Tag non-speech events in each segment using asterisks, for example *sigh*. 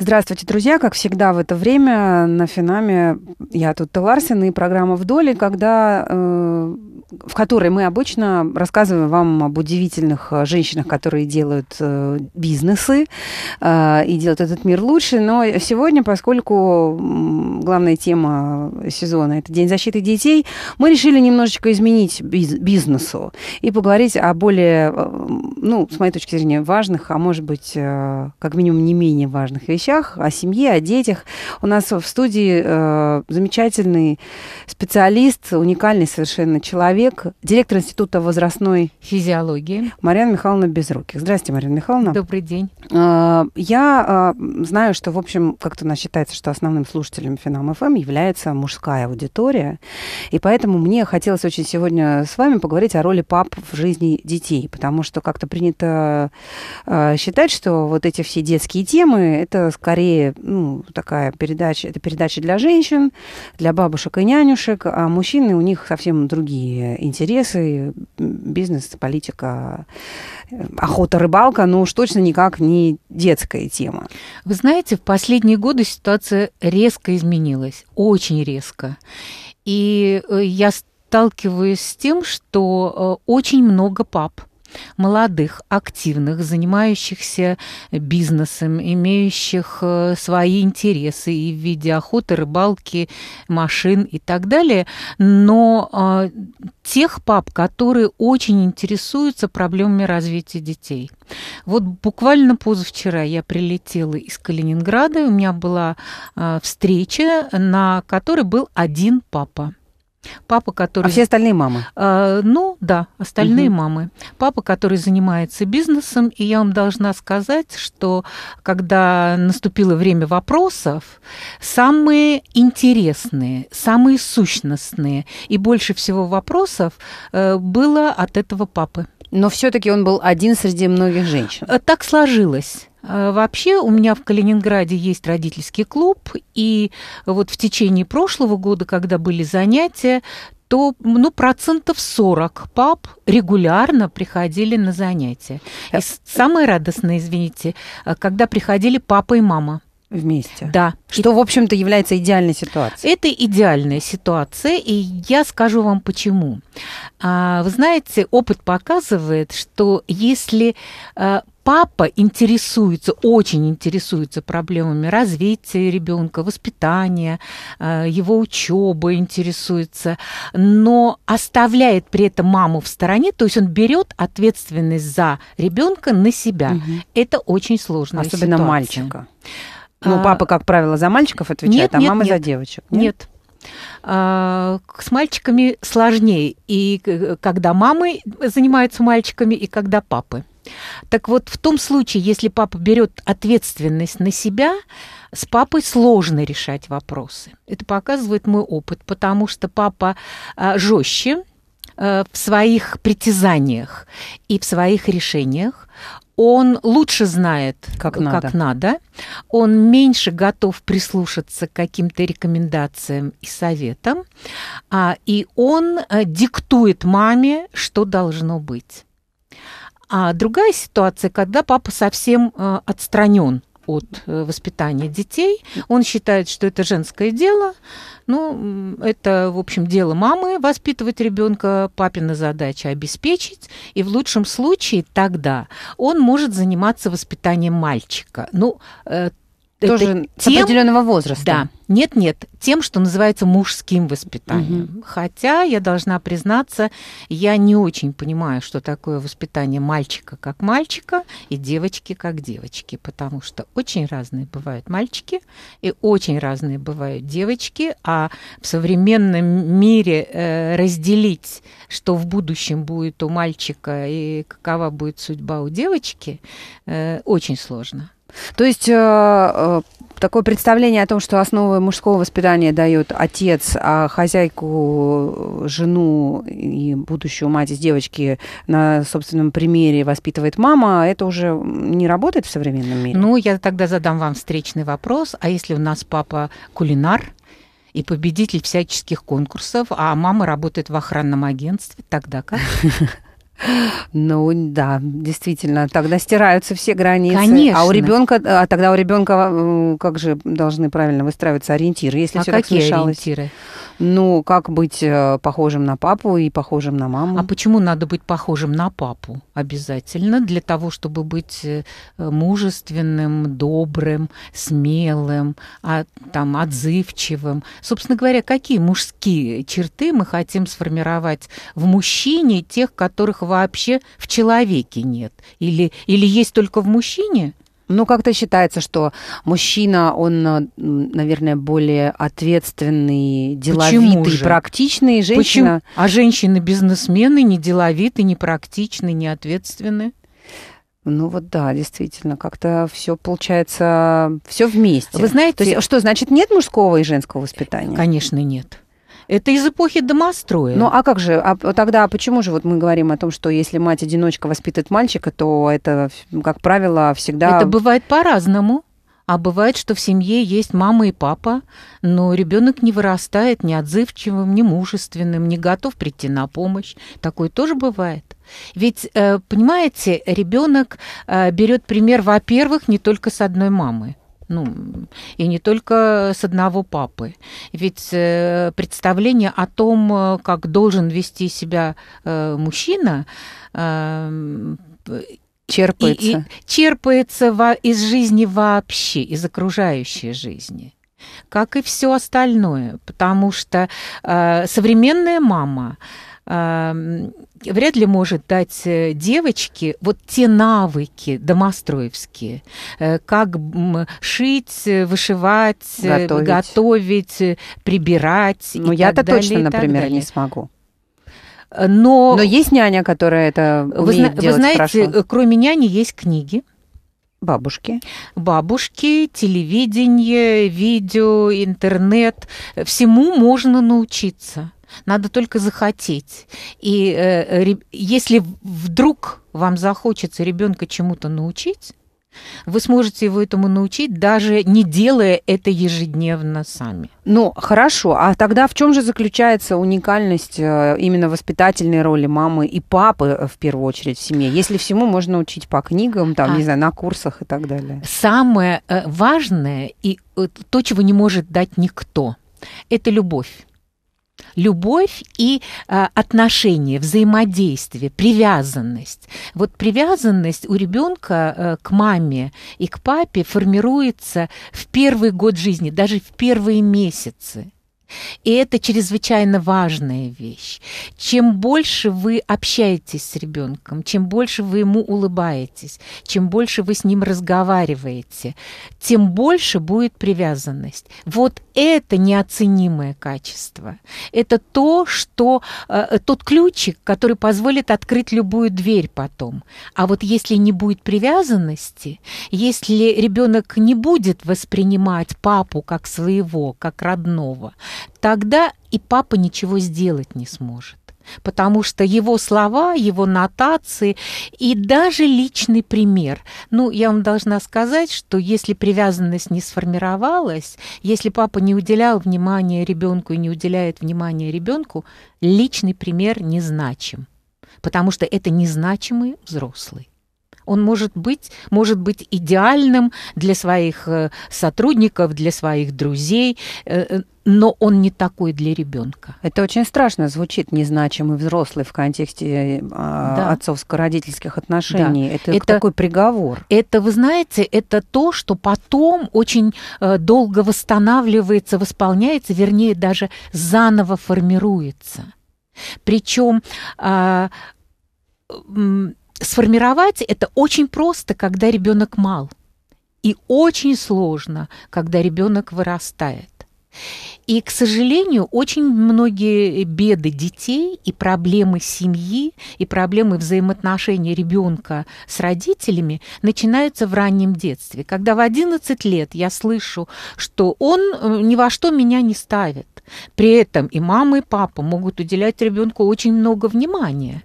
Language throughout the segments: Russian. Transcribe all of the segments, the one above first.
Здравствуйте, друзья. Как всегда в это время на Финаме я тут Ларсен и программа «Вдоль», когда, э, в которой мы обычно рассказываем вам об удивительных э, женщинах, которые делают э, бизнесы э, и делают этот мир лучше. Но сегодня, поскольку главная тема сезона – это День защиты детей, мы решили немножечко изменить биз- бизнесу и поговорить о более, э, ну, с моей точки зрения, важных, а может быть, э, как минимум, не менее важных вещах, вещах, о семье, о детях. У нас в студии э, замечательный специалист, уникальный совершенно человек, директор Института возрастной физиологии Марьяна Михайловна Безруких. Здравствуйте, Марьяна Михайловна. Добрый день. Э, я э, знаю, что, в общем, как-то у нас считается, что основным слушателем Финам ФМ эм является мужская аудитория. И поэтому мне хотелось очень сегодня с вами поговорить о роли пап в жизни детей, потому что как-то принято э, считать, что вот эти все детские темы, это Корее ну, такая передача, это передача для женщин, для бабушек и нянюшек, а мужчины, у них совсем другие интересы, бизнес, политика, э, охота, рыбалка, но уж точно никак не детская тема. Вы знаете, в последние годы ситуация резко изменилась, очень резко. И э, я сталкиваюсь с тем, что э, очень много пап – молодых, активных, занимающихся бизнесом, имеющих э, свои интересы и в виде охоты, рыбалки, машин и так далее, но э, тех пап, которые очень интересуются проблемами развития детей. Вот буквально позавчера я прилетела из Калининграда, у меня была э, встреча, на которой был один папа. Папа, который... А все остальные мамы? А, ну, да, остальные угу. мамы. Папа, который занимается бизнесом, и я вам должна сказать, что когда наступило время вопросов, самые интересные, самые сущностные и больше всего вопросов э, было от этого папы. Но все-таки он был один среди многих женщин. Э, так сложилось. А, вообще у меня в Калининграде есть родительский клуб, и вот в течение прошлого года, когда были занятия, то ну, процентов 40 пап регулярно приходили на занятия. И э, самое радостное, извините, э, когда приходили папа и мама вместе. Да. Что, и... в общем-то, является идеальной ситуацией. Это идеальная ситуация, и я скажу вам почему. А, вы знаете, опыт показывает, что если а, папа интересуется, очень интересуется проблемами развития ребенка, воспитания, э, его учебы интересуется, но оставляет при этом маму в стороне, то есть он берет ответственность за ребенка на себя. Угу. Это очень сложно. Особенно ситуация. мальчика. А, ну, папа, как правило, за мальчиков отвечает, нет, а мама нет, за девочек. Нет. нет. А, с мальчиками сложнее, и э, когда мамы занимаются мальчиками, и когда папы. Так вот, в том случае, если папа берет ответственность на себя, с папой сложно решать вопросы. Это показывает мой опыт, потому что папа а, жестче э, в своих притязаниях и в своих решениях. Он лучше знает, как, как надо. надо. Он меньше готов прислушаться к каким-то рекомендациям и советам. А, и он э, диктует маме, что должно быть. А другая ситуация, когда папа совсем э, отстранен от э, воспитания детей. Он считает, что это женское дело. Ну, это, в общем, дело мамы воспитывать ребенка, папина задача обеспечить. И в лучшем случае тогда он может заниматься воспитанием мальчика. Ну, э, тоже тем, с определенного возраста. Да, нет-нет, тем, что называется мужским воспитанием. Угу. Хотя, я должна признаться, я не очень понимаю, что такое воспитание мальчика как мальчика и девочки как девочки, потому что очень разные бывают мальчики и очень разные бывают девочки, а в современном мире э, разделить, что в будущем будет у мальчика и какова будет судьба у девочки, э, очень сложно. То есть э, э, такое представление о том, что основы мужского воспитания дает отец, а хозяйку, жену и будущую мать из девочки на собственном примере воспитывает мама, это уже не работает в современном мире? Ну, я тогда задам вам встречный вопрос. А если у нас папа кулинар, и победитель всяческих конкурсов, а мама работает в охранном агентстве, тогда как? *laughs* Ну да, действительно, тогда стираются все границы. Конечно. А у ребенка, э, а тогда у ребенка э, как же должны правильно выстраиваться ориентиры, если а все какие так смешалось? ориентиры? Ну, как быть э, похожим на папу и похожим на маму? А почему надо быть похожим на папу? Обязательно для того, чтобы быть мужественным, добрым, смелым, а, там, отзывчивым. Собственно говоря, какие мужские черты мы хотим сформировать в мужчине, тех, которых вообще в человеке нет? Или, или есть только в мужчине? Ну, как-то считается, что мужчина, он, э, наверное, более ответственный, деловитый, практичный. Женщина... Почему? А женщины-бизнесмены не деловитые, не практичные, не ответственные. Ну вот да, действительно, как-то все получается, все вместе. Вы знаете, есть, что значит нет мужского и женского воспитания? Конечно, нет. Это из эпохи домостроя. Ну а как же? А тогда почему же вот мы говорим о том, что если мать-одиночка воспитывает мальчика, то это, как правило, всегда... Это бывает по-разному. А бывает, что в семье есть мама и папа, но ребенок не вырастает ни отзывчивым, ни мужественным, не готов прийти на помощь. Такое тоже бывает. Ведь, э, понимаете, ребенок э, берет пример, во-первых, не только с одной мамы. Ну, и не только с одного папы. Ведь э, представление о том, э, как должен вести себя э, мужчина, черпается. И, и черпается во, из жизни вообще, из окружающей жизни как и все остальное, потому что э, современная мама вряд ли может дать э, девочке вот те навыки домостроевские, э, как шить, э, вышивать, готовить, готовить прибирать. Ну, я-то точно, далее, например, не смогу. Но, Но есть няня, которая это умеет вы, делать Вы знаете, хорошо. кроме няни есть книги. Бабушки. Бабушки, телевидение, видео, интернет. Всему можно научиться. Надо только захотеть. И э, если вдруг вам захочется ребенка чему-то научить, вы сможете его этому научить, даже не делая это ежедневно сами. Ну, хорошо. А тогда в чем же заключается уникальность э, именно воспитательной роли мамы и папы, э, в первую очередь, в семье? Если всему можно учить по книгам, там, а, не знаю, на курсах и так далее. Самое э, важное и то, чего не может дать никто, это любовь любовь и э, отношения, взаимодействие, привязанность. Вот привязанность у ребенка э, к маме и к папе формируется в первый год жизни, даже в первые месяцы. И это чрезвычайно важная вещь. Чем больше вы общаетесь с ребенком, чем больше вы ему улыбаетесь, чем больше вы с ним разговариваете, тем больше будет привязанность. Вот это неоценимое качество. Это то, что э, э тот ключик, который позволит открыть любую дверь потом. А вот если не будет привязанности, если ребенок не будет воспринимать папу как своего, как родного, тогда и папа ничего сделать не сможет потому что его слова, его нотации и даже личный пример. Ну, я вам должна сказать, что если привязанность не сформировалась, если папа не уделял внимания ребенку и не уделяет внимания ребенку, личный пример незначим, потому что это незначимый взрослый он может быть, может быть идеальным для своих э, сотрудников, для своих друзей, э, э, но он не такой для ребенка. Это очень страшно звучит, незначимый взрослый в контексте а, да. отцовско-родительских отношений. Да. Это, это такой приговор. Это, вы знаете, это то, что потом очень долго восстанавливается, восполняется, вернее, даже заново формируется. Причем а, сформировать это очень просто, когда ребенок мал, и очень сложно, когда ребенок вырастает. И, к сожалению, очень многие беды детей и проблемы семьи, и проблемы взаимоотношений ребенка с родителями начинаются в раннем детстве. Когда в 11 лет я слышу, что он э, ни во что меня не ставит. При этом и мама, и папа могут уделять ребенку очень много внимания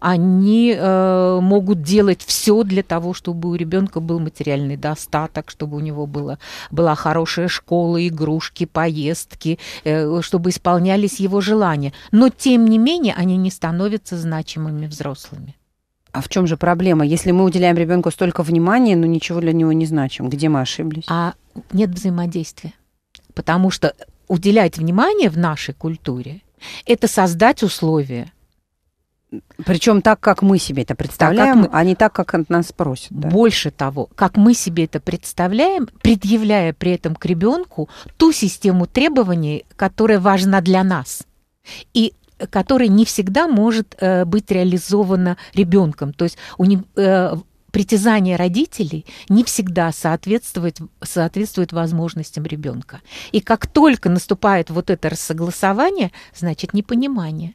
они э, могут делать все для того, чтобы у ребенка был материальный достаток, чтобы у него было, была хорошая школа, игрушки, поездки, э, чтобы исполнялись его желания. Но, тем не менее, они не становятся значимыми взрослыми. А в чем же проблема? Если мы уделяем ребенку столько внимания, но ничего для него не значим, где мы ошиблись? А нет взаимодействия. Потому что уделять внимание в нашей культуре – это создать условия – причем так, как мы себе это представляем, так, мы... а не так, как от нас просят. Да? Больше того, как мы себе это представляем, предъявляя при этом к ребенку ту систему требований, которая важна для нас. И которая не всегда может э, быть реализована ребенком. То есть у не, э, притязания родителей не всегда соответствует, соответствует возможностям ребенка. И как только наступает вот это рассогласование, значит непонимание.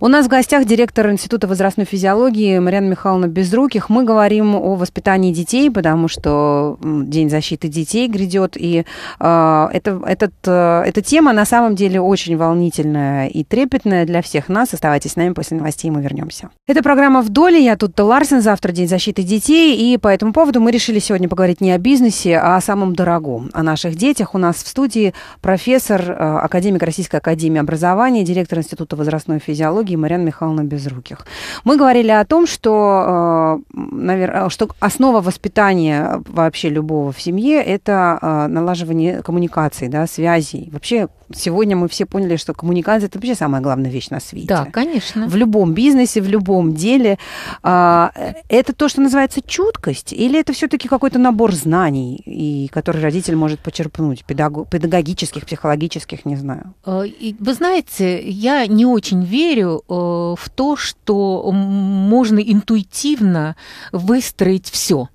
У нас в гостях директор Института возрастной физиологии Марьяна Михайловна Безруких. Мы говорим о воспитании детей, потому что День защиты детей грядет, и э, это, этот, э, эта тема на самом деле очень волнительная и трепетная для всех нас. Оставайтесь с нами после новостей, мы вернемся. Это программа «Вдоль», я тут Ларсен, завтра День защиты детей детей, и по этому поводу мы решили сегодня поговорить не о бизнесе, а о самом дорогом, о наших детях. У нас в студии профессор, э, академик Российской Академии Образования, директор Института возрастной физиологии Марьяна Михайловна Безруких. Мы говорили о том, что, э, наверное, э, что основа воспитания вообще любого в семье – это налаживание коммуникаций, да, связей, вообще сегодня мы все поняли, что коммуникация это вообще самая главная вещь на свете. Да, конечно. В любом бизнесе, в любом деле. А, э, это то, что называется чуткость, или это все-таки какой-то набор знаний, и который родитель может почерпнуть, педагогических, психологических, не знаю? Э, вы знаете, я не очень верю э, в то, что можно интуитивно выстроить все.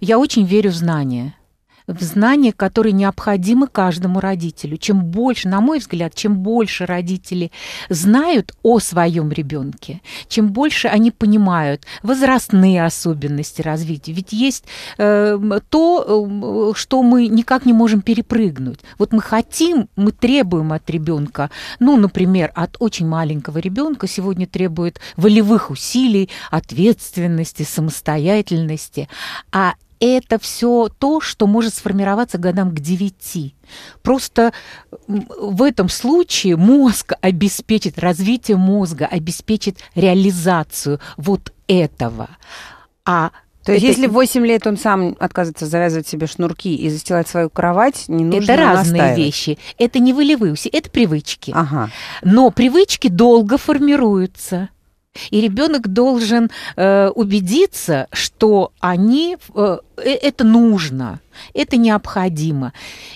Я очень верю в знания в знания, которые необходимы каждому родителю. Чем больше, на мой взгляд, чем больше родители знают о своем ребенке, чем больше они понимают возрастные особенности развития. Ведь есть э, то, э, что мы никак не можем перепрыгнуть. Вот мы хотим, мы требуем от ребенка, ну, например, от очень маленького ребенка сегодня требует волевых усилий, ответственности, самостоятельности, а это все то, что может сформироваться годам к 9. Просто в этом случае мозг обеспечит развитие мозга, обеспечит реализацию вот этого. А то есть, это... если в 8 лет он сам отказывается завязывать себе шнурки и застилать свою кровать, не нужно Это разные настаивать. вещи. Это не волевые усилия, это привычки. Ага. Но привычки долго формируются. И ребенок должен э, убедиться, что они э, Э, это нужно, это необходимо.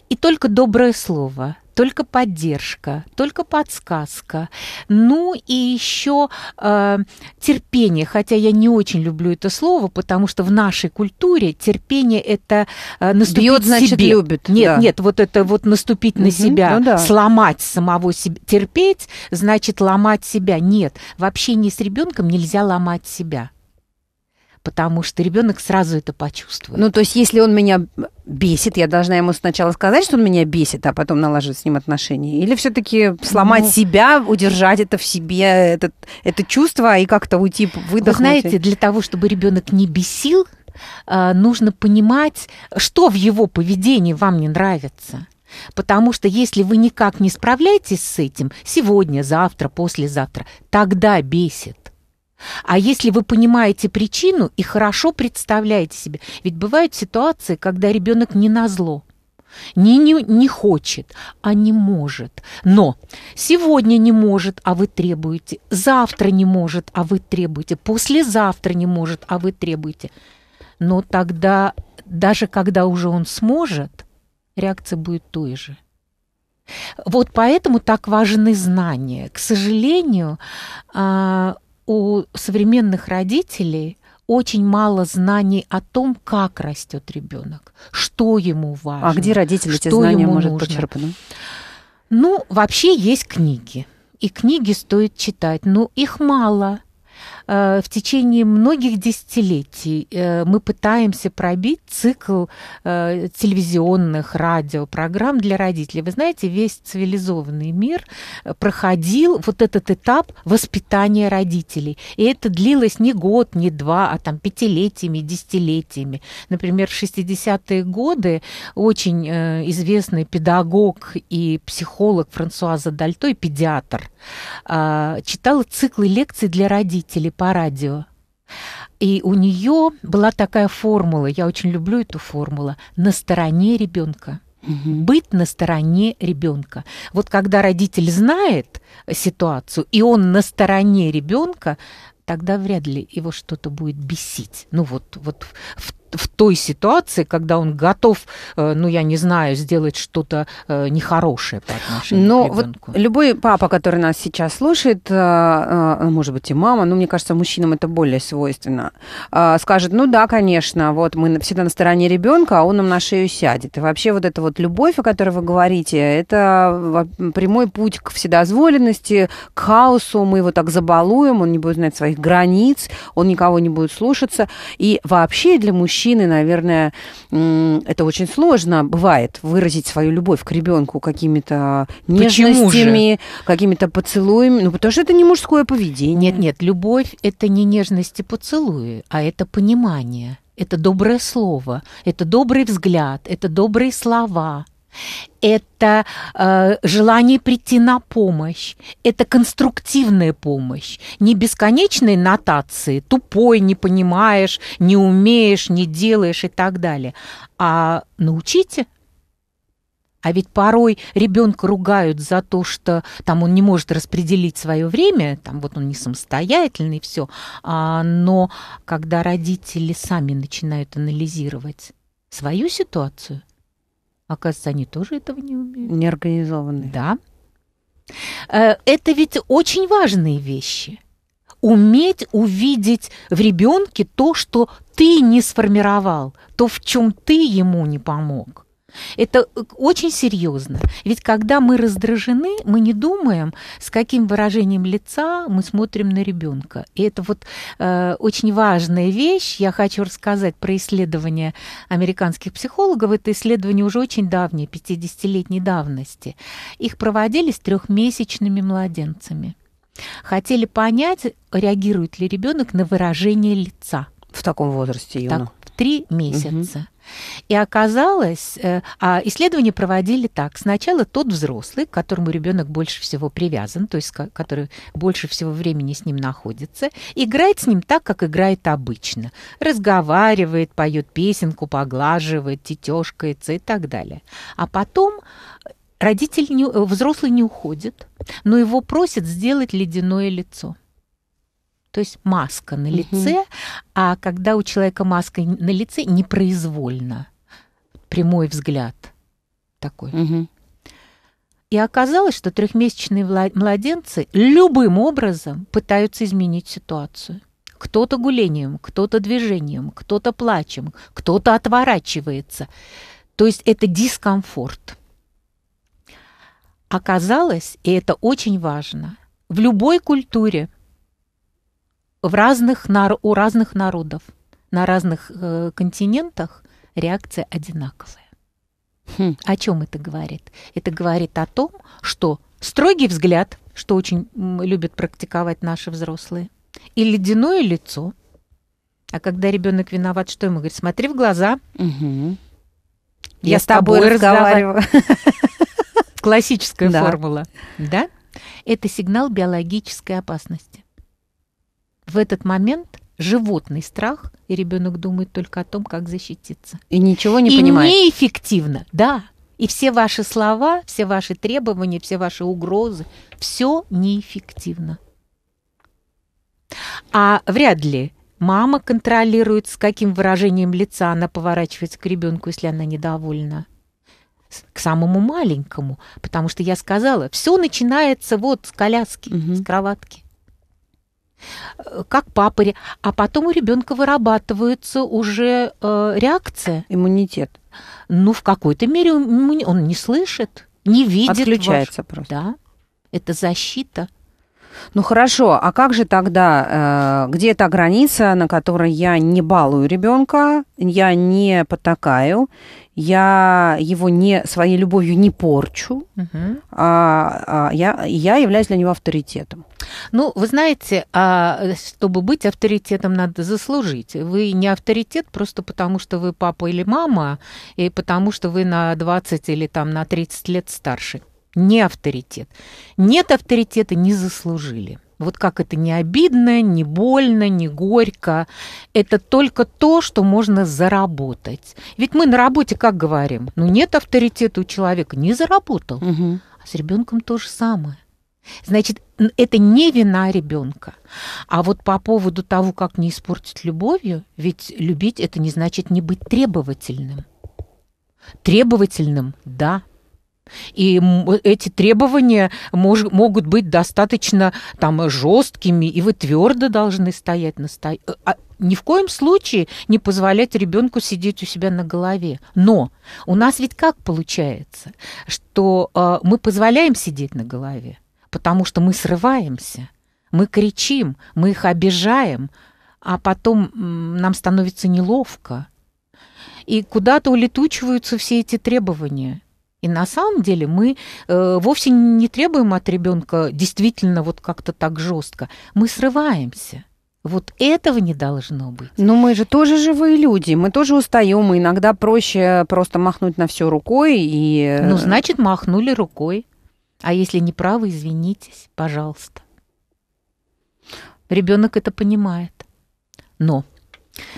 И только доброе слово, только поддержка, только подсказка, ну и еще э, терпение, хотя я не очень люблю это слово, потому что в нашей культуре терпение это э, наступить Бьет, значит, себе. любит. Нет, да. нет, вот это вот наступить угу, на себя, ну да. сломать самого себя, терпеть, значит ломать себя. Нет, в общении с ребенком нельзя ломать себя потому что ребенок сразу это почувствует. Ну, то есть, если он меня бесит, я должна ему сначала сказать, что он меня бесит, а потом наложить с ним отношения? Или все-таки сломать ну, себя, удержать это в себе, это это чувство и как-то уйти, выдохнуть? Вы знаете, для того, чтобы ребенок не бесил, а, нужно понимать, что в его поведении вам не нравится. Потому что если вы никак не справляетесь с этим сегодня, завтра, послезавтра, тогда бесит. А если вы понимаете причину и хорошо представляете себе, ведь бывают ситуации, когда ребенок не назло, не, не, не хочет, а не может. Но сегодня не может, а вы требуете. Завтра не может, а вы требуете. Послезавтра не может, а вы требуете. Но тогда, даже когда уже он сможет, реакция будет той же. Вот поэтому так важны знания. К сожалению, а, у современных родителей очень мало знаний о том, как растет ребенок, что ему важно. А где родители что эти знания ему может нужно. почерпнуть? Ну, вообще есть книги. И книги стоит читать, но их мало. Э, в течение многих десятилетий э, мы пытаемся пробить цикл э, телевизионных радиопрограмм для родителей. Вы знаете, весь цивилизованный мир проходил вот этот этап воспитания родителей. И это длилось не год, не два, а там пятилетиями, десятилетиями. Например, в 60-е годы очень известный педагог и психолог Франсуаза Дальто и педиатр читала циклы лекций для родителей по радио. И у нее была такая формула, я очень люблю эту формулу, на стороне ребенка. Угу. Быть на стороне ребенка. Вот когда родитель знает ситуацию, и он на стороне ребенка, тогда вряд ли его что-то будет бесить. Ну вот, вот в в той ситуации, когда он готов, э, ну, я не знаю, сделать что-то э, нехорошее по отношению но к ребенку. Вот любой папа, который нас сейчас слушает, э, а, может быть, и мама, но мне кажется, мужчинам это более свойственно, а, скажет, ну да, конечно, вот мы всегда на стороне ребенка, а он нам на шею сядет. И вообще вот эта вот любовь, о которой вы говорите, это прямой путь к вседозволенности, к хаосу, мы его так забалуем, он не будет знать своих границ, он никого не будет слушаться. И вообще для мужчин мужчины, наверное, это очень сложно бывает выразить свою любовь к ребенку какими-то нежностями, какими-то поцелуями, ну потому что это не мужское поведение. Нет, нет, любовь это не нежности поцелуи, а это понимание это доброе слово, это добрый взгляд, это добрые слова, это э, желание прийти на помощь, это конструктивная помощь, не бесконечные нотации, тупой, не понимаешь, не умеешь, не делаешь и так далее, а научите. А ведь порой ребенка ругают за то, что там он не может распределить свое время, там вот он не самостоятельный, все. А, но когда родители сами начинают анализировать свою ситуацию, Оказывается, они тоже этого не умеют. Неорганизованные. Да. Э, это ведь очень важные вещи. Уметь увидеть в ребенке то, что ты не сформировал, то, в чем ты ему не помог. Это э, очень серьезно. Ведь когда мы раздражены, мы не думаем, с каким выражением лица мы смотрим на ребенка. И это вот э, очень важная вещь. Я хочу рассказать про исследование американских психологов. Это исследование уже очень давнее, 50-летней давности. Их проводили с трехмесячными младенцами. Хотели понять, реагирует ли ребенок на выражение лица. В таком возрасте, Юна? Так, в три месяца. Угу. И оказалось, э, а исследования проводили так. Сначала тот взрослый, к которому ребенок больше всего привязан, то есть который больше всего времени с ним находится, играет с ним так, как играет обычно. Разговаривает, поет песенку, поглаживает, тетешкается и так далее. А потом родитель, не, э, взрослый не уходит, но его просят сделать ледяное лицо – то есть маска на лице, угу. а когда у человека маска на лице, непроизвольно прямой взгляд такой. Угу. И оказалось, что трехмесячные младенцы любым образом пытаются изменить ситуацию. Кто-то гулением, кто-то движением, кто-то плачем, кто-то отворачивается. То есть это дискомфорт. Оказалось, и это очень важно, в любой культуре в разных, у разных народов, на разных э, континентах реакция одинаковая. Хм. О чем это говорит? Это говорит о том, что строгий взгляд, что очень любят практиковать наши взрослые, и ледяное лицо. А когда ребенок виноват, что ему говорит? Смотри в глаза. Угу. Я, Я с тобой, тобой разговариваю. *laughs* Классическая формула. Да? Это сигнал биологической опасности в этот момент животный страх, и ребенок думает только о том, как защититься. И ничего не и понимает. И неэффективно, да. И все ваши слова, все ваши требования, все ваши угрозы, все неэффективно. А вряд ли мама контролирует, с каким выражением лица она поворачивается к ребенку, если она недовольна к самому маленькому, потому что я сказала, все начинается вот с коляски, угу. с кроватки. Э, как папари, а потом у ребенка вырабатывается уже э, реакция. Иммунитет. Ну, в какой-то мере он не слышит, не видит. Отключается ваш... просто. Да, это защита. Ну хорошо, а как же тогда, э, где та граница, на которой я не балую ребенка, я не потакаю, я его не, своей любовью не порчу, угу. а, а я, я являюсь для него авторитетом. Ну, вы знаете, а чтобы быть авторитетом, надо заслужить. Вы не авторитет просто потому, что вы папа или мама, и потому, что вы на 20 или там на 30 лет старше. Не авторитет. Нет авторитета, не заслужили. Вот как это не обидно, не больно, не горько. Это только то, что можно заработать. Ведь мы на работе как говорим? Ну нет авторитета у человека, не заработал. Угу. А с ребенком то же самое. Значит, это не вина ребенка. А вот по поводу того, как не испортить любовью, ведь любить это не значит не быть требовательным. Требовательным, да, и эти требования мож, могут быть достаточно там жесткими, и вы твердо должны стоять на сто... Э, а ни в коем случае не позволять ребенку сидеть у себя на голове. Но у нас ведь как получается, что э, мы позволяем сидеть на голове, потому что мы срываемся, мы кричим, мы их обижаем, а потом нам становится неловко. И куда-то улетучиваются все эти требования – и на самом деле мы э, вовсе не требуем от ребенка действительно вот как-то так жестко. Мы срываемся. Вот этого не должно быть. Но мы же тоже живые люди, мы тоже устаем, и иногда проще просто махнуть на все рукой и... Э, ну, значит, махнули рукой. А если не правы, извинитесь, пожалуйста. Ребенок это понимает. Но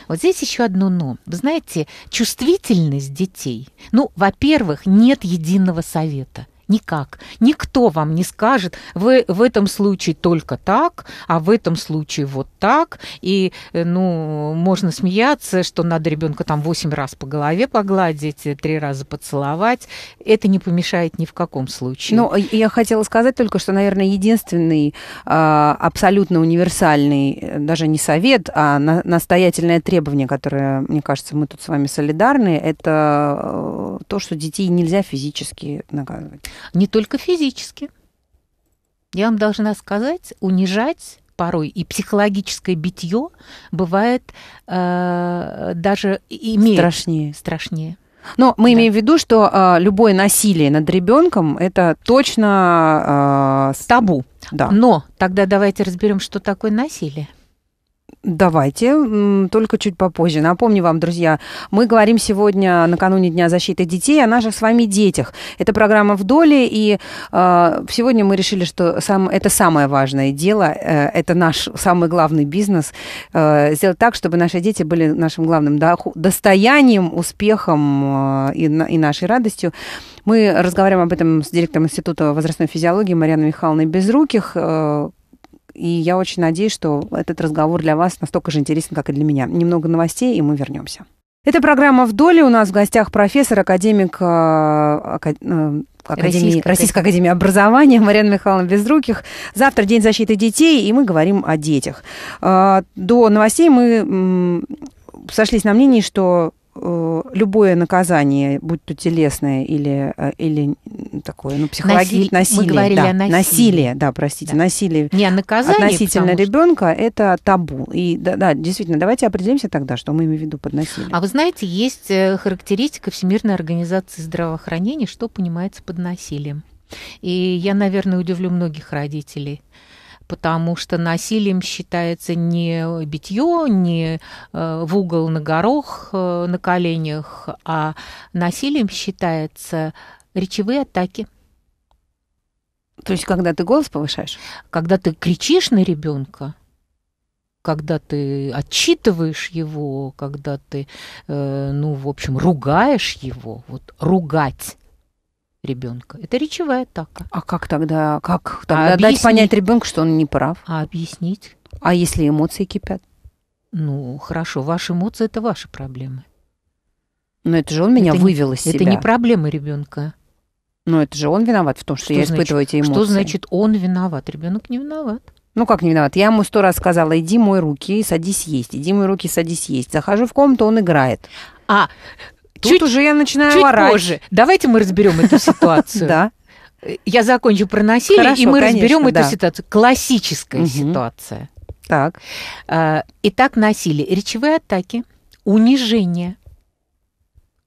вот здесь еще одно «но». Вы знаете, чувствительность детей. Ну, во-первых, нет единого совета – Никак. Никто вам не скажет, вы в этом случае только так, а в этом случае вот так. И, э, ну, можно смеяться, что надо ребенка там восемь раз по голове погладить, э, три раза поцеловать. Это не помешает ни в каком случае. Ну, э, я хотела сказать только, что, наверное, единственный а, абсолютно универсальный, даже не совет, а настоятельное требование, которое, мне кажется, мы тут с вами солидарны, это то, что детей нельзя физически наказывать. Не только физически. Я вам должна сказать, унижать порой и психологическое битье бывает э, даже имеет страшнее. страшнее. Но мы да. имеем в виду, что э, любое насилие над ребенком это точно э, табу. Да. Но тогда давайте разберем, что такое насилие. Давайте, только чуть попозже. Напомню вам, друзья, мы говорим сегодня накануне Дня защиты детей о наших с вами детях. Это программа в доле, и э, сегодня мы решили, что сам, это самое важное дело, э, это наш самый главный бизнес, э, сделать так, чтобы наши дети были нашим главным достоянием, успехом э, и, и нашей радостью. Мы разговариваем об этом с директором Института возрастной физиологии Марианой Михайловной Безруких. Э, и я очень надеюсь, что этот разговор для вас настолько же интересен, как и для меня. Немного новостей, и мы вернемся. Это программа «В доле». У нас в гостях профессор, академик э, акад... Э, академии, Российской, Российской Академии Образования Марина Михайловна Безруких. Завтра День защиты детей, и мы говорим о детях. Э, до новостей мы сошлись на мнении, что любое наказание, будь то телесное или, или такое, ну, психологическое насилие. Мы говорили да, о насилии. Насилие, да, простите, да. насилие. Не о наказании. Относительно ребенка что... это табу. И да, да, действительно, давайте определимся тогда, что мы имеем в виду под насилием. А вы знаете, есть э, характеристика Всемирной организации здравоохранения, что понимается под насилием. И я, наверное, удивлю многих родителей потому что насилием считается не битье, не э, в угол на горох, э, на коленях, а насилием считается речевые атаки. То есть, когда ты голос повышаешь? Когда ты кричишь на ребенка, когда ты отчитываешь его, когда ты, э, ну, в общем, ругаешь его, вот ругать ребенка. Это речевая атака. А как тогда, как тогда а дать понять ребенку, что он не прав? А объяснить? А если эмоции кипят? Ну, хорошо, ваши эмоции это ваши проблемы. Но это же он меня это вывел не, из себя. Это не проблемы ребенка. Но это же он виноват в том, что, что я значит, испытываю эти эмоции. Что значит он виноват? Ребенок не виноват. Ну как не виноват? Я ему сто раз сказала, иди мой руки, садись есть. Иди мой руки, садись есть. Захожу в комнату, он играет. А, Тут чуть, уже я начинаю чуть орать. позже. Давайте мы разберем эту *laughs* ситуацию. Да. Я закончу про насилие, и мы разберем эту ситуацию. Классическая ситуация. Так. А, итак, насилие. Речевые атаки, унижение,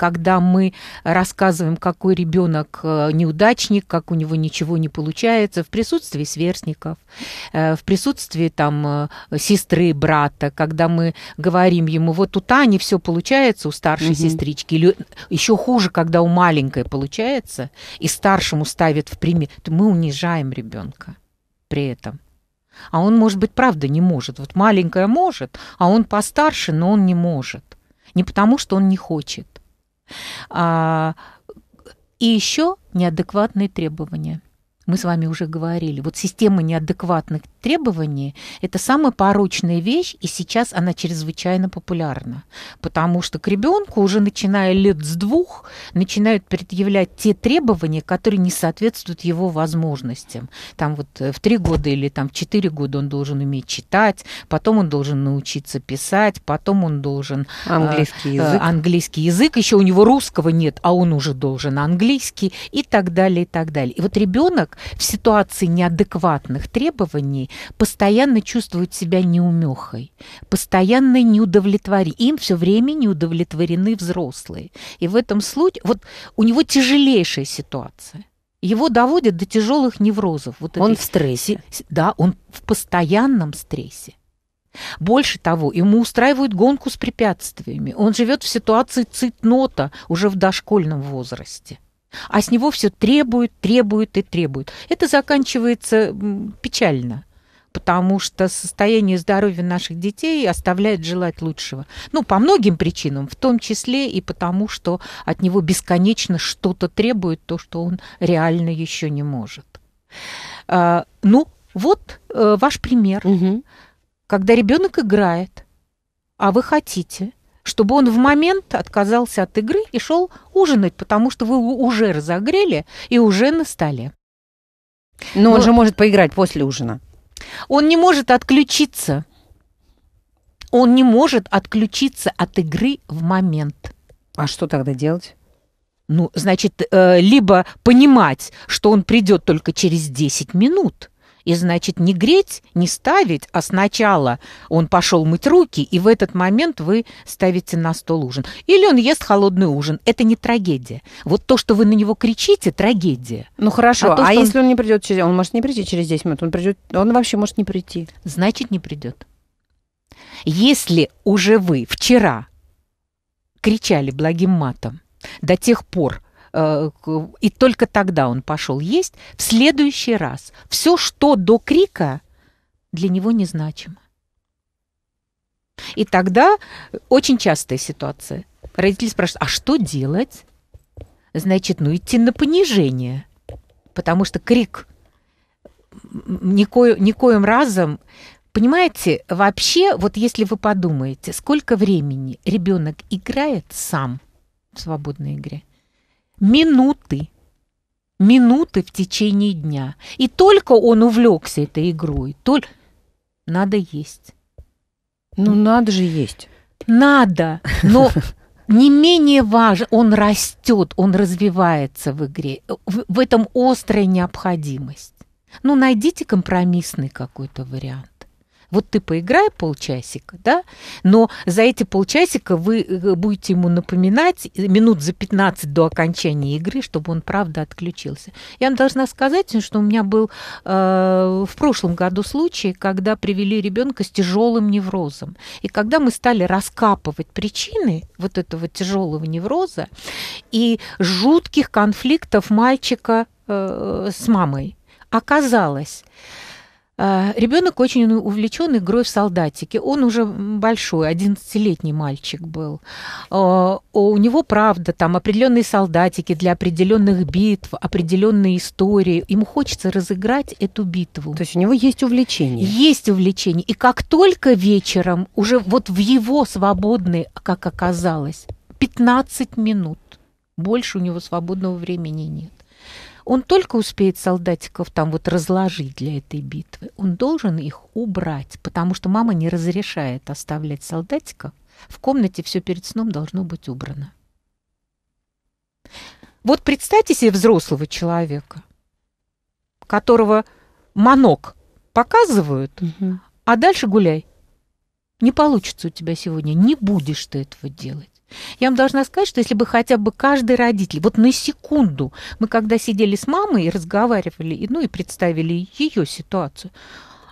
когда мы рассказываем, какой ребенок э, неудачник, как у него ничего не получается, в присутствии сверстников, э, в присутствии там э, сестры, брата, когда мы говорим ему, вот у Тани все получается, у старшей угу. сестрички, или еще хуже, когда у маленькой получается, и старшему ставят в пример, то мы унижаем ребенка при этом. А он, может быть, правда не может. Вот маленькая может, а он постарше, но он не может. Не потому, что он не хочет, а, и еще неадекватные требования – мы с вами уже говорили, вот система неадекватных требований – это самая порочная вещь, и сейчас она чрезвычайно популярна, потому что к ребенку уже начиная лет с двух начинают предъявлять те требования, которые не соответствуют его возможностям. Там вот э, в три года или там в четыре года он должен уметь читать, потом он должен научиться писать, потом он должен э, английский э, язык, английский язык, еще у него русского нет, а он уже должен английский и так далее и так далее. И вот ребенок в ситуации неадекватных требований постоянно чувствуют себя неумехой, постоянно неудовлетворены. Им все время неудовлетворены взрослые. И в этом случае вот у него тяжелейшая ситуация. Его доводят до тяжелых неврозов. Вот он этой... в стрессе. Да, он в постоянном стрессе. Больше того, ему устраивают гонку с препятствиями. Он живет в ситуации цитнота уже в дошкольном возрасте. А с него все требуют, требуют и требуют. Это заканчивается печально потому что состояние здоровья наших детей оставляет желать лучшего. Ну, по многим причинам, в том числе и потому, что от него бесконечно что-то требует, то, что он реально еще не может. А, ну, вот э, ваш пример. Угу. Когда ребенок играет, а вы хотите – чтобы он в момент отказался от игры и шел ужинать, потому что вы уже разогрели и уже на столе. Но, Но он ну, же может поиграть после ужина. Он не может отключиться. Он не может отключиться от игры в момент. А что тогда делать? Ну, значит, э, либо понимать, что он придет только через 10 минут, и значит, не греть, не ставить, а сначала он пошел мыть руки, и в этот момент вы ставите на стол ужин. Или он ест холодный ужин. Это не трагедия. Вот то, что вы на него кричите, трагедия. Ну хорошо, а, то, а если он... он не придет через... Он может не прийти через 10 минут, он придет... Он вообще может не прийти. Значит, не придет. Если уже вы вчера кричали благим матом до тех пор, Э, и только тогда он пошел есть, в следующий раз все, что до крика, для него незначимо. И тогда очень частая ситуация. Родители спрашивают, а что делать? Значит, ну идти на понижение, потому что крик никоим, никоим разом Понимаете, вообще, вот если вы подумаете, сколько времени ребенок играет сам в свободной игре, минуты. Минуты в течение дня. И только он увлекся этой игрой, только надо есть. Ну, надо же есть. Надо, но не менее важно, он растет, он развивается в игре. В, в этом острая необходимость. Ну, найдите компромиссный какой-то вариант. Вот ты поиграй полчасика, да, но за эти полчасика вы э, будете ему напоминать минут за 15 до окончания игры, чтобы он правда отключился. Я вам должна сказать, что у меня был э, в прошлом году случай, когда привели ребенка с тяжелым неврозом. И когда мы стали раскапывать причины вот этого тяжелого невроза и жутких конфликтов мальчика э, с мамой, оказалось, а, ребенок очень увлечен игрой в солдатики. Он уже большой, 11-летний мальчик был. А, у него, правда, там определенные солдатики для определенных битв, определенные истории. Ему хочется разыграть эту битву. То есть у него есть увлечение. Есть увлечение. И как только вечером, уже вот в его свободные, как оказалось, 15 минут, больше у него свободного времени нет он только успеет солдатиков там вот разложить для этой битвы. Он должен их убрать, потому что мама не разрешает оставлять солдатика В комнате все перед сном должно быть убрано. Вот представьте себе взрослого человека, которого манок показывают, угу. а дальше гуляй. Не получится у тебя сегодня, не будешь ты этого делать. Я вам должна сказать, что если бы хотя бы каждый родитель, вот на секунду, мы когда сидели с мамой и разговаривали, и, ну и представили ее ситуацию,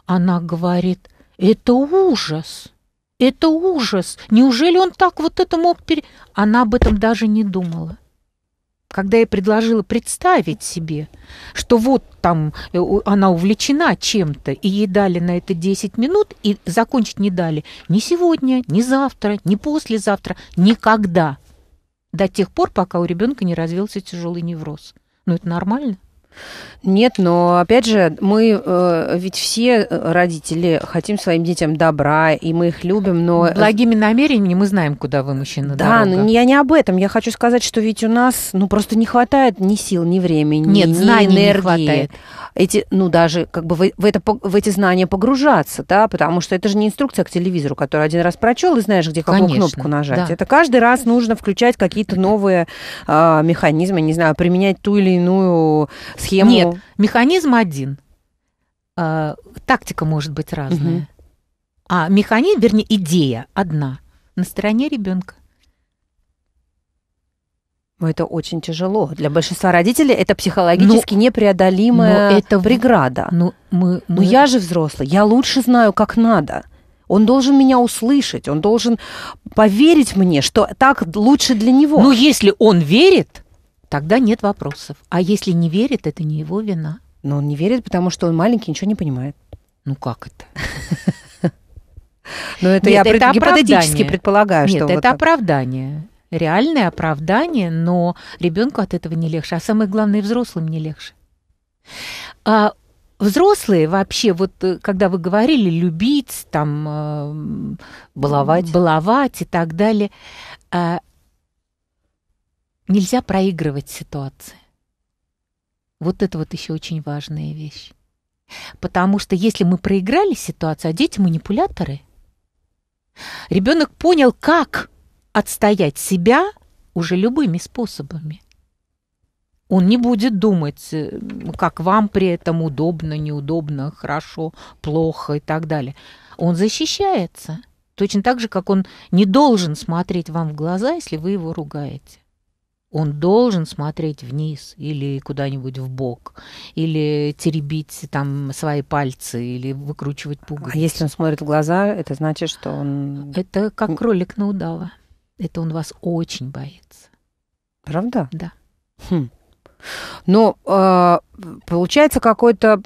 она говорит, это ужас, это ужас, неужели он так вот это мог пере... Она об этом даже не думала когда я предложила представить себе, что вот там э, она увлечена чем-то, и ей дали на это 10 минут, и закончить не дали ни сегодня, ни завтра, ни послезавтра, никогда. До тех пор, пока у ребенка не развился тяжелый невроз. Ну это нормально. Нет, но опять же, мы э, ведь все э, родители хотим своим детям добра, и мы их любим, но... Благими намерениями мы знаем, куда вымущена да, дорога. Да, но я не об этом. Я хочу сказать, что ведь у нас, ну, просто не хватает ни сил, ни времени, Нет, ни энергии. Не хватает. Эти, ну, даже как бы в, в, это, в эти знания погружаться, да, потому что это же не инструкция к телевизору, которую один раз прочел и знаешь, где какую Конечно, кнопку нажать. Да. Это каждый раз нужно включать какие-то новые э, механизмы, не знаю, применять ту или иную схему? Нет, механизм один. Э, тактика может быть разная. Угу. А механизм, вернее, идея одна на стороне ребенка. это очень тяжело. Для большинства родителей это психологически ну, непреодолимая но это преграда. Ну, мы, мы... я же взрослый, я лучше знаю, как надо. Он должен меня услышать, он должен поверить мне, что так лучше для него. Но если он верит, Тогда нет вопросов. А если не верит, это не его вина. Но он не верит, потому что он маленький, ничего не понимает. Ну как это? *laughs* Но это я гипотетически предполагаю, что... Нет, это оправдание. Реальное оправдание, но ребенку от этого не легче. А самое главное, взрослым не легче. А взрослые вообще, вот э, когда вы говорили любить, там, э, баловать, баловать и так далее, а Нельзя проигрывать ситуации. Вот это вот еще очень важная вещь. Потому что если мы проиграли ситуацию, а дети манипуляторы, ребенок понял, как отстоять себя уже любыми способами. Он не будет думать, э, как вам при этом удобно, неудобно, хорошо, плохо и так далее. Он защищается. Точно так же, как он не должен смотреть вам в глаза, если вы его ругаете он должен смотреть вниз или куда-нибудь в бок, или теребить там свои пальцы, или выкручивать а пуговицы. А если он смотрит в глаза, это значит, что он... Это как кролик на удава. Это он вас очень боится. Правда? Да. Хм. Но ну, э, а, получается какое-то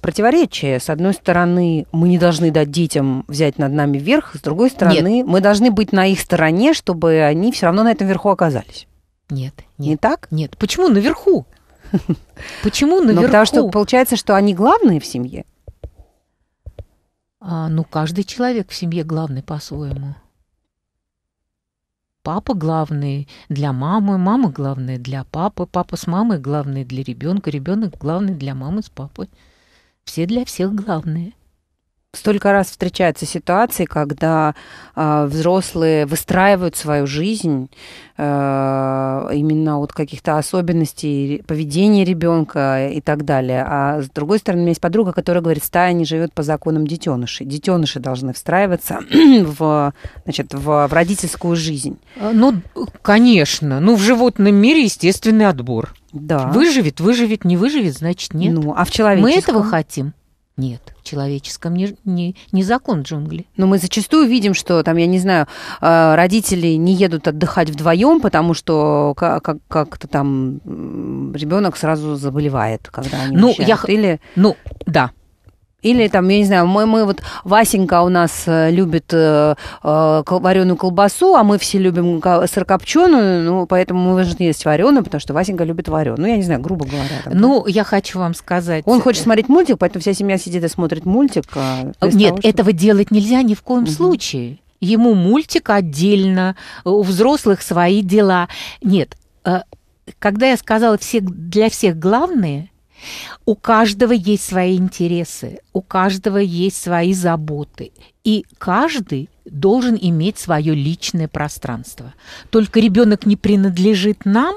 противоречие. С одной стороны, мы не должны дать детям взять над нами верх, с другой стороны, Нет. мы должны быть на их стороне, чтобы они все равно на этом верху оказались. Нет, нет. Не так? Нет. Почему наверху? *laughs* Почему наверху? потому что получается, что они главные в семье. А, ну, каждый человек в семье главный по-своему. Папа главный для мамы, мама главная для папы, папа с мамой главный для ребенка, ребенок главный для мамы с папой. Все для всех главные столько раз встречаются ситуации, когда э, взрослые выстраивают свою жизнь э, именно от каких-то особенностей поведения ребенка и так далее. А с другой стороны, у меня есть подруга, которая говорит, стая не живет по законам детенышей. Детеныши должны встраиваться *clears throat* в, значит, в, в родительскую жизнь. А, ну, конечно. Ну, в животном мире естественный отбор. Да. Выживет, выживет, не выживет, значит нет. Ну, а в человеческом? Мы этого хотим. Нет, в человеческом не, не, не закон джунглей. Но мы зачастую видим, что там, я не знаю, э, родители не едут отдыхать вдвоем, потому что как-то как там ребенок сразу заболевает, когда они ну, я, Или... Ну, да, или там, я не знаю, мы, мы вот Васенька у нас э, любит э, э, вареную колбасу, а мы все любим сырокопченую, ну, поэтому мы должны есть вареную, потому что Васенька любит вареную. Ну, я не знаю, грубо говоря. Там, ну, да. я хочу вам сказать... Он э, хочет смотреть мультик, поэтому вся семья сидит и смотрит мультик. А, Нет, того, чтобы... этого делать нельзя ни в коем угу. случае. Ему мультик отдельно, у взрослых свои дела. Нет, э, когда я сказала все, для всех главные, у каждого есть свои интересы, у каждого есть свои заботы. И каждый должен иметь свое личное пространство. Только ребенок не принадлежит нам,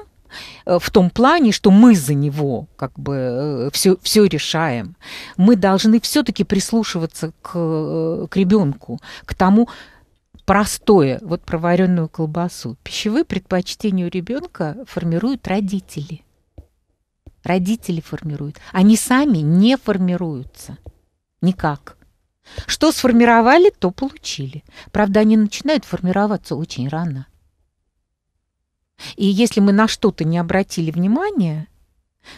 э, в том плане, что мы за него как бы все, э, все решаем. Мы должны все-таки прислушиваться к, э, к ребенку, к тому простое, вот проваренную колбасу. Пищевые предпочтения у ребенка формируют родители родители формируют. Они сами не формируются. Никак. Что сформировали, то получили. Правда, они начинают формироваться очень рано. И если мы на что-то не обратили внимания,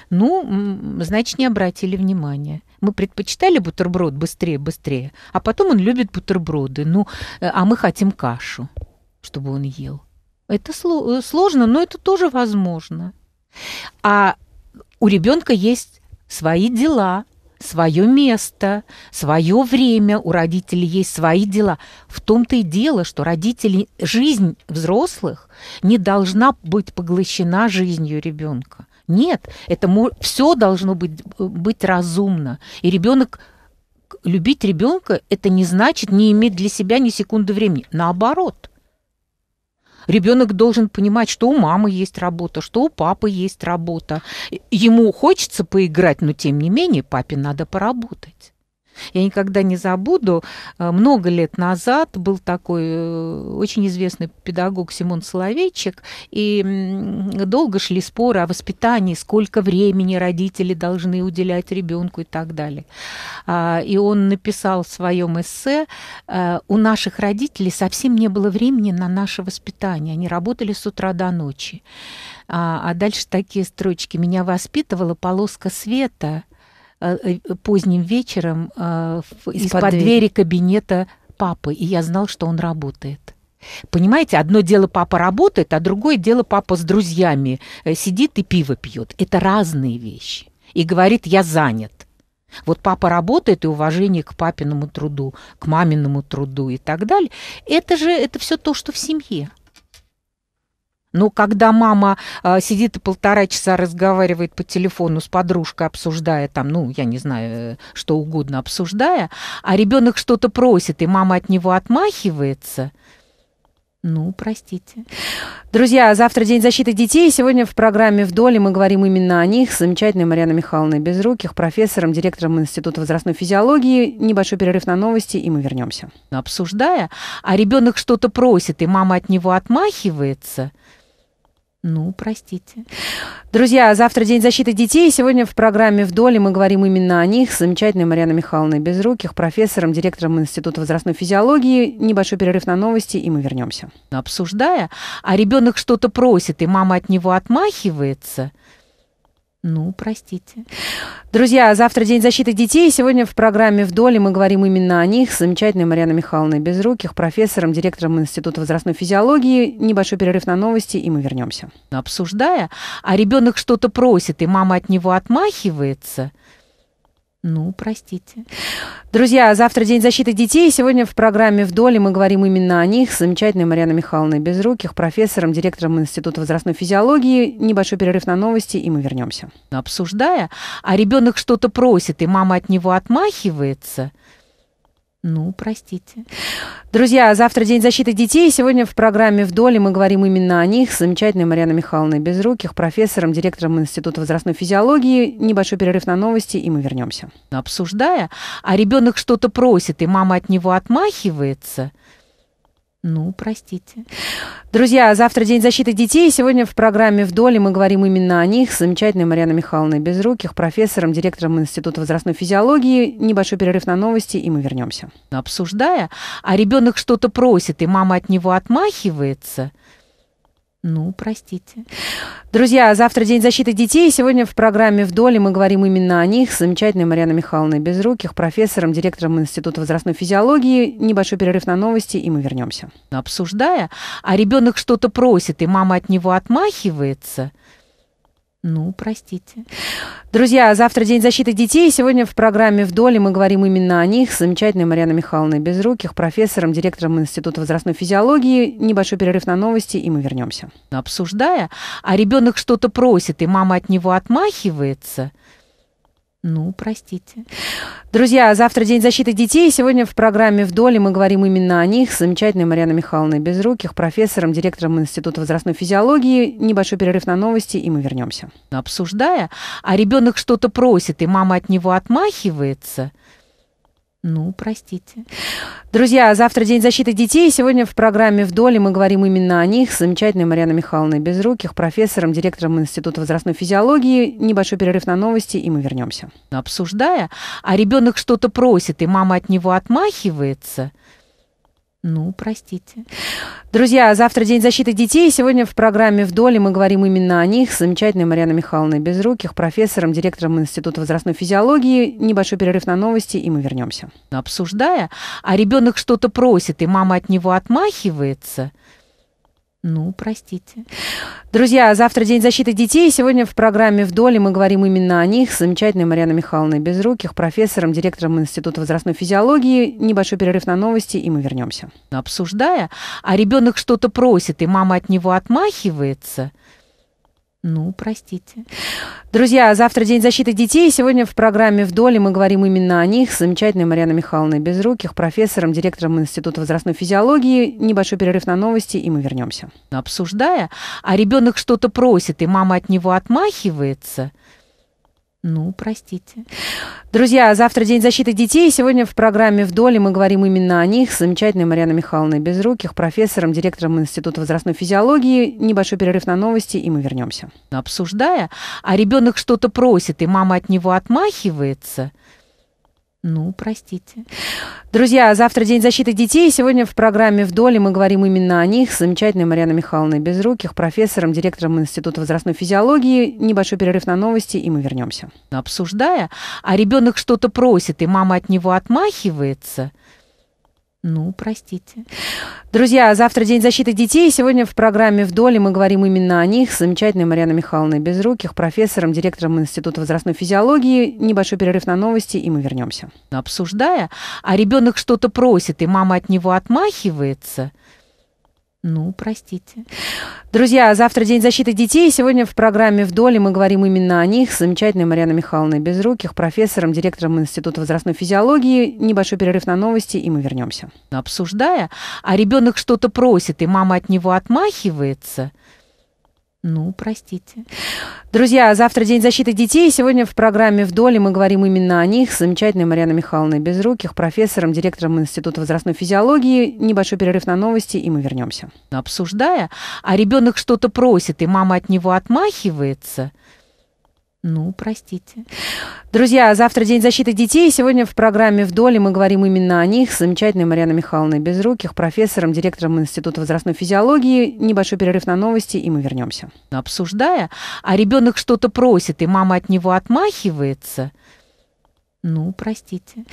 ну, значит, не обратили внимания. Мы предпочитали бутерброд быстрее, быстрее, а потом он любит бутерброды, ну, э, а мы хотим кашу, чтобы он ел. Это э, сложно, но это тоже возможно. А у ребенка есть свои дела, свое место, свое время, у родителей есть свои дела. В том-то и дело, что родители, жизнь взрослых не должна быть поглощена жизнью ребенка. Нет, это все должно быть, э, быть разумно. И ребенок любить ребенка это не значит не иметь для себя ни секунды времени. Наоборот, Ребенок должен понимать, что у мамы есть работа, что у папы есть работа. Ему хочется поиграть, но тем не менее папе надо поработать. Я никогда не забуду, э, много лет назад был такой э, очень известный педагог Симон Соловейчик, и долго шли споры о воспитании, сколько времени родители должны уделять ребенку и так далее. А, и он написал в своем эссе, э, у наших родителей совсем не было времени на наше воспитание, они работали с утра до ночи. А, а дальше такие строчки. Меня воспитывала полоска света, Э, э, поздним вечером э, из-под двери. двери кабинета папы, и я знал, что он работает. Понимаете, одно дело папа работает, а другое дело папа с друзьями сидит и пиво пьет. Это разные вещи. И говорит, я занят. Вот папа работает, и уважение к папиному труду, к маминому труду и так далее. Это же, это все то, что в семье. Но ну, когда мама э, сидит и полтора часа разговаривает по телефону с подружкой, обсуждая там, ну, я не знаю, э, что угодно обсуждая, а ребенок что-то просит, и мама от него отмахивается, ну, простите. Друзья, завтра День защиты детей. Сегодня в программе «Вдоль» мы говорим именно о них Замечательная Марьяна Михайловна Безруких, профессором, директором Института возрастной физиологии. Небольшой перерыв на новости, и мы вернемся. Обсуждая, а ребенок что-то просит, и мама от него отмахивается – ну, простите. Друзья, завтра День защиты детей. Сегодня в программе «Вдоль» мы говорим именно о них Замечательная Марьяна Михайловна Безруких, профессором, директором Института возрастной физиологии. Небольшой перерыв на новости, и мы вернемся. Обсуждая, а ребенок что-то просит, и мама от него отмахивается – ну, простите. Друзья, завтра День защиты детей. Сегодня в программе «Вдоль» мы говорим именно о них Замечательная Марьяна Михайловна Безруких, профессором, директором Института возрастной физиологии. Небольшой перерыв на новости, и мы вернемся. Обсуждая, а ребенок что-то просит, и мама от него отмахивается – ну, простите. Друзья, завтра День защиты детей. Сегодня в программе «Вдоль» мы говорим именно о них Замечательная Марьяна Михайловна Безруких, профессором, директором Института возрастной физиологии. Небольшой перерыв на новости, и мы вернемся. Обсуждая, а ребенок что-то просит, и мама от него отмахивается – ну, простите. Друзья, завтра День защиты детей. Сегодня в программе «Вдоль» мы говорим именно о них Замечательная Марьяна Михайловна Безруких, профессором, директором Института возрастной физиологии. Небольшой перерыв на новости, и мы вернемся. Обсуждая, а ребенок что-то просит, и мама от него отмахивается – ну, простите. Друзья, завтра День защиты детей. Сегодня в программе «Вдоль» мы говорим именно о них Замечательная Марьяна Михайловна Безруких, профессором, директором Института возрастной физиологии. Небольшой перерыв на новости, и мы вернемся. Обсуждая, а ребенок что-то просит, и мама от него отмахивается – ну, простите. Друзья, завтра День защиты детей. Сегодня в программе «Вдоль» мы говорим именно о них Замечательная Марьяна Михайловна Безруких, профессором, директором Института возрастной физиологии. Небольшой перерыв на новости, и мы вернемся. Обсуждая, а ребенок что-то просит, и мама от него отмахивается – ну, простите. Друзья, завтра День защиты детей. Сегодня в программе «Вдоль» мы говорим именно о них Замечательная Марьяна Михайловна Безруких, профессором, директором Института возрастной физиологии. Небольшой перерыв на новости, и мы вернемся. Обсуждая, а ребенок что-то просит, и мама от него отмахивается – ну, простите. Друзья, завтра День защиты детей. Сегодня в программе «Вдоль» мы говорим именно о них Замечательная Марьяна Михайловна Безруких, профессором, директором Института возрастной физиологии. Небольшой перерыв на новости, и мы вернемся. Обсуждая, а ребенок что-то просит, и мама от него отмахивается – ну, простите. Друзья, завтра День защиты детей. Сегодня в программе «Вдоль» мы говорим именно о них Замечательная Марьяна Михайловна Безруких, профессором, директором Института возрастной физиологии. Небольшой перерыв на новости, и мы вернемся. Обсуждая, а ребенок что-то просит, и мама от него отмахивается – ну, простите. Друзья, завтра День защиты детей. Сегодня в программе «Вдоль» мы говорим именно о них Замечательная Марьяна Михайловна Безруких, профессором, директором Института возрастной физиологии. Небольшой перерыв на новости, и мы вернемся. Обсуждая, а ребенок что-то просит, и мама от него отмахивается – ну, простите. Друзья, завтра День защиты детей. Сегодня в программе «Вдоль» мы говорим именно о них Замечательная Марьяна Михайловна Безруких, профессором, директором Института возрастной физиологии. Небольшой перерыв на новости, и мы вернемся. Обсуждая, а ребенок что-то просит, и мама от него отмахивается – ну, простите. Друзья, завтра День защиты детей. Сегодня в программе «Вдоль» мы говорим именно о них Замечательная Марьяна Михайловна Безруких, профессором, директором Института возрастной физиологии. Небольшой перерыв на новости, и мы вернемся. Обсуждая, а ребенок что-то просит, и мама от него отмахивается – ну, простите. Друзья, завтра День защиты детей. Сегодня в программе «Вдоль» мы говорим именно о них Замечательная Марьяна Михайловна Безруких, профессором, директором Института возрастной физиологии. Небольшой перерыв на новости, и мы вернемся. Обсуждая, а ребенок что-то просит, и мама от него отмахивается – ну, простите. Друзья, завтра День защиты детей. Сегодня в программе «Вдоль» мы говорим именно о них Замечательная Марьяна Михайловна Безруких, профессором, директором Института возрастной физиологии. Небольшой перерыв на новости, и мы вернемся. Обсуждая, а ребенок что-то просит, и мама от него отмахивается – ну, простите. Друзья, завтра День защиты детей. Сегодня в программе «Вдоль» мы говорим именно о них Замечательная Марьяна Михайловна Безруких, профессором, директором Института возрастной физиологии. Небольшой перерыв на новости, и мы вернемся. Обсуждая, а ребенок что-то просит, и мама от него отмахивается – ну, простите. Друзья, завтра День защиты детей. Сегодня в программе «Вдоль» мы говорим именно о них Замечательная Марьяна Михайловна Безруких, профессором, директором Института возрастной физиологии. Небольшой перерыв на новости, и мы вернемся. Обсуждая, а ребенок что-то просит, и мама от него отмахивается – ну, простите. Друзья, завтра День защиты детей. Сегодня в программе «Вдоль» мы говорим именно о них Замечательная Марьяна Михайловна Безруких, профессором, директором Института возрастной физиологии. Небольшой перерыв на новости, и мы вернемся. Обсуждая, а ребенок что-то просит, и мама от него отмахивается – ну, простите. Друзья, завтра День защиты детей. Сегодня в программе «Вдоль» мы говорим именно о них Замечательная Марьяна Михайловна Безруких, профессором, директором Института возрастной физиологии. Небольшой перерыв на новости, и мы вернемся. Обсуждая, а ребенок что-то просит, и мама от него отмахивается – ну, простите.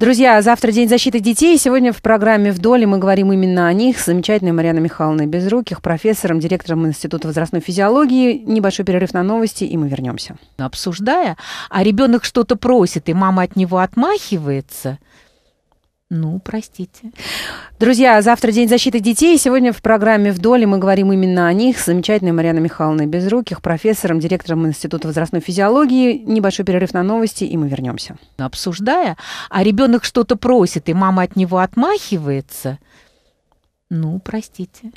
Друзья, завтра День защиты детей. Сегодня в программе «Вдоль» мы говорим именно о них Замечательная Марьяна Михайловна Безруких, профессором, директором Института возрастной физиологии. Небольшой перерыв на новости, и мы вернемся. Обсуждая, а ребенок что-то просит, и мама от него отмахивается – ну, простите. Друзья, завтра День защиты детей. Сегодня в программе «Вдоль» мы говорим именно о них Замечательная Марьяна Михайловна Безруких, профессором, директором Института возрастной физиологии. Небольшой перерыв на новости, и мы вернемся. Обсуждая, а ребенок что-то просит, и мама от него отмахивается – ну, простите.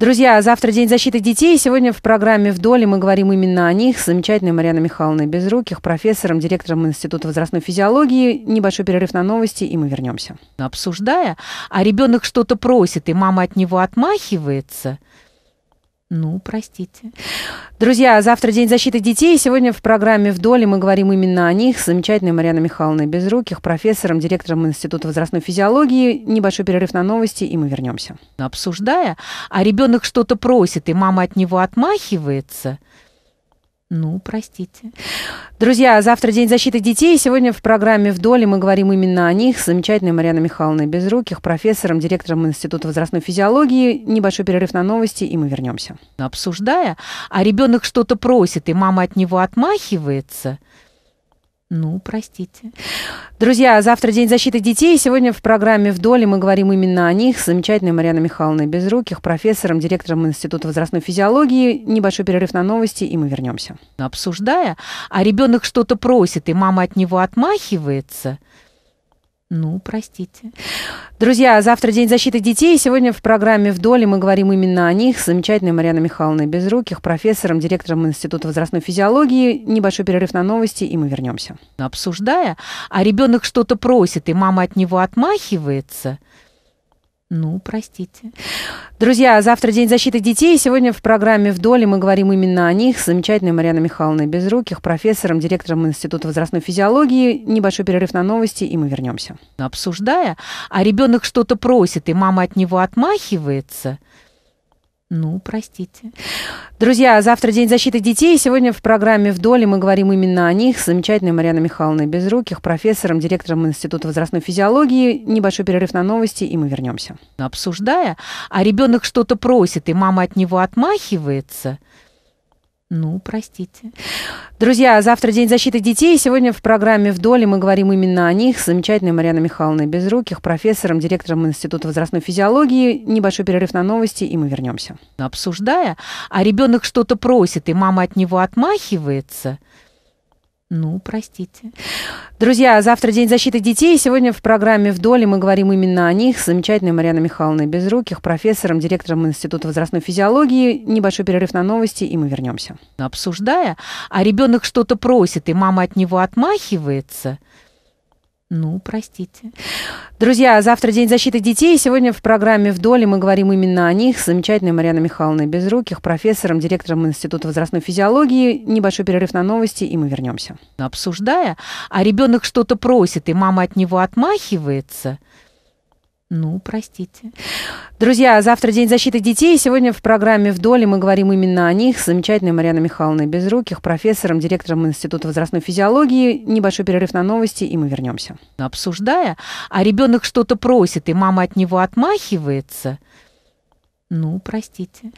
Друзья, завтра День защиты детей. Сегодня в программе «Вдоль» мы говорим именно о них Замечательная Марьяна Михайловна Безруких, профессором, директором Института возрастной физиологии. Небольшой перерыв на новости, и мы вернемся. Обсуждая, а ребенок что-то просит, и мама от него отмахивается – ну, простите. Друзья, завтра День защиты детей. Сегодня в программе «Вдоль» мы говорим именно о них Замечательная Марьяна Михайловна Безруких, профессором, директором Института возрастной физиологии. Небольшой перерыв на новости, и мы вернемся. Обсуждая, а ребенок что-то просит, и мама от него отмахивается – ну, простите. Друзья, завтра День защиты детей. Сегодня в программе «Вдоль» мы говорим именно о них Замечательная Марьяна Михайловна Безруких, профессором, директором Института возрастной физиологии. Небольшой перерыв на новости, и мы вернемся. Обсуждая, а ребенок что-то просит, и мама от него отмахивается – ну, простите. Друзья, завтра День защиты детей. Сегодня в программе «Вдоль» мы говорим именно о них Замечательная Марьяна Михайловна Безруких, профессором, директором Института возрастной физиологии. Небольшой перерыв на новости, и мы вернемся. Обсуждая, а ребенок что-то просит, и мама от него отмахивается – ну, простите. Друзья, завтра День защиты детей. Сегодня в программе «Вдоль» мы говорим именно о них Замечательная Марьяна Михайловна Безруких, профессором, директором Института возрастной физиологии. Небольшой перерыв на новости, и мы вернемся. Обсуждая, а ребенок что-то просит, и мама от него отмахивается – ну, простите. Друзья, завтра День защиты детей. Сегодня в программе «Вдоль» мы говорим именно о них Замечательная Марьяна Михайловна Безруких, профессором, директором Института возрастной физиологии. Небольшой перерыв на новости, и мы вернемся. Обсуждая, а ребенок что-то просит, и мама от него отмахивается – ну, простите. Друзья, завтра День защиты детей. Сегодня в программе «Вдоль» мы говорим именно о них Замечательная Марьяна Михайловна Безруких, профессором, директором Института возрастной физиологии. Небольшой перерыв на новости, и мы вернемся. Обсуждая, а ребенок что-то просит, и мама от него отмахивается – ну, простите. Друзья, завтра День защиты детей. Сегодня в программе «Вдоль» мы говорим именно о них Замечательная Марьяна Михайловна Безруких, профессором, директором Института возрастной физиологии. Небольшой перерыв на новости, и мы вернемся. Обсуждая, а ребенок что-то просит, и мама от него отмахивается – ну, простите. Друзья, завтра День защиты детей. Сегодня в программе «Вдоль» мы говорим именно о них Замечательная Марьяна Михайловна Безруких, профессором, директором Института возрастной физиологии. Небольшой перерыв на новости, и мы вернемся. Обсуждая, а ребенок что-то просит, и мама от него отмахивается – ну, простите. Друзья, завтра День защиты детей. Сегодня в программе «Вдоль» мы говорим именно о них Замечательная Марьяна Михайловна Безруких, профессором, директором Института возрастной физиологии. Небольшой перерыв на новости, и мы вернемся. Обсуждая, а ребенок что-то просит, и мама от него отмахивается – ну, простите. Друзья, завтра День защиты детей. Сегодня в программе «Вдоль» мы говорим именно о них Замечательная Марьяна Михайловна Безруких, профессором, директором Института возрастной физиологии. Небольшой перерыв на новости, и мы вернемся. Обсуждая, а ребенок что-то просит, и мама от него отмахивается – ну, простите.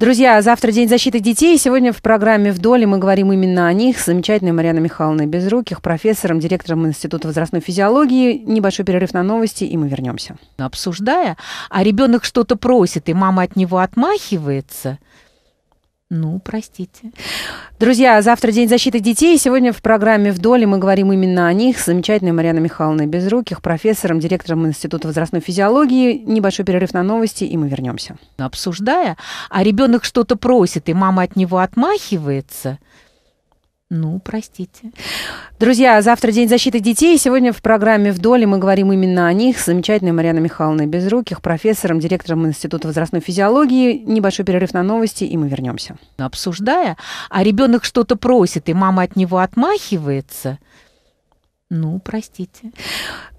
Друзья, завтра День защиты детей. Сегодня в программе «Вдоль» мы говорим именно о них Замечательная Марьяна Михайловна Безруких, профессором, директором Института возрастной физиологии. Небольшой перерыв на новости, и мы вернемся. Обсуждая, а ребенок что-то просит, и мама от него отмахивается – ну, простите. Друзья, завтра День защиты детей. Сегодня в программе «Вдоль» мы говорим именно о них Замечательная Марьяна Михайловна Безруких, профессором, директором Института возрастной физиологии. Небольшой перерыв на новости, и мы вернемся. Обсуждая, а ребенок что-то просит, и мама от него отмахивается – ну, простите. Друзья, завтра День защиты детей. Сегодня в программе «Вдоль» мы говорим именно о них Замечательная Марьяна Михайловна Безруких, профессором, директором Института возрастной физиологии. Небольшой перерыв на новости, и мы вернемся. Обсуждая, а ребенок что-то просит, и мама от него отмахивается – ну, простите.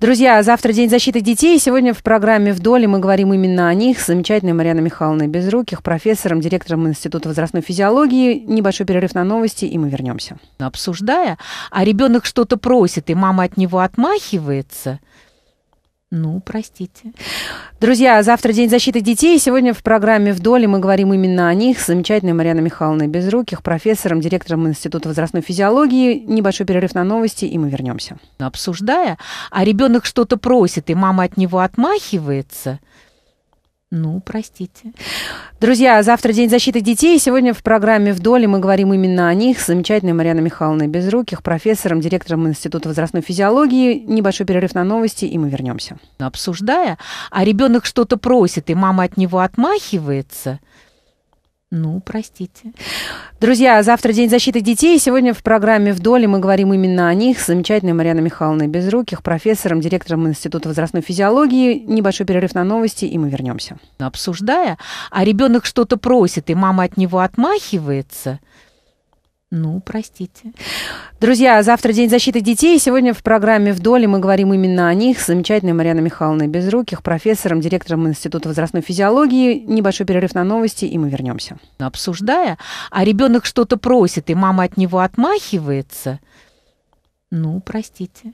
Друзья, завтра День защиты детей. Сегодня в программе «Вдоль» мы говорим именно о них Замечательная Марьяна Михайловна Безруких, профессором, директором Института возрастной физиологии. Небольшой перерыв на новости, и мы вернемся. Обсуждая, а ребенок что-то просит, и мама от него отмахивается – ну, простите. Друзья, завтра День защиты детей. Сегодня в программе «Вдоль» мы говорим именно о них Замечательная Марьяна Михайловна Безруких, профессором, директором Института возрастной физиологии. Небольшой перерыв на новости, и мы вернемся. Обсуждая, а ребенок что-то просит, и мама от него отмахивается – ну, простите. Друзья, завтра День защиты детей. Сегодня в программе «Вдоль» мы говорим именно о них Замечательная Марьяна Михайловна Безруких, профессором, директором Института возрастной физиологии. Небольшой перерыв на новости, и мы вернемся. Обсуждая, а ребенок что-то просит, и мама от него отмахивается – ну, простите. Друзья, завтра День защиты детей. Сегодня в программе «Вдоль» мы говорим именно о них Замечательная Марьяна Михайловна Безруких, профессором, директором Института возрастной физиологии. Небольшой перерыв на новости, и мы вернемся. Обсуждая, а ребенок что-то просит, и мама от него отмахивается – ну, простите. Друзья, завтра День защиты детей. Сегодня в программе «Вдоль» мы говорим именно о них Замечательная Марьяна Михайловна Безруких, профессором, директором Института возрастной физиологии. Небольшой перерыв на новости, и мы вернемся. Обсуждая, а ребенок что-то просит, и мама от него отмахивается – ну, простите.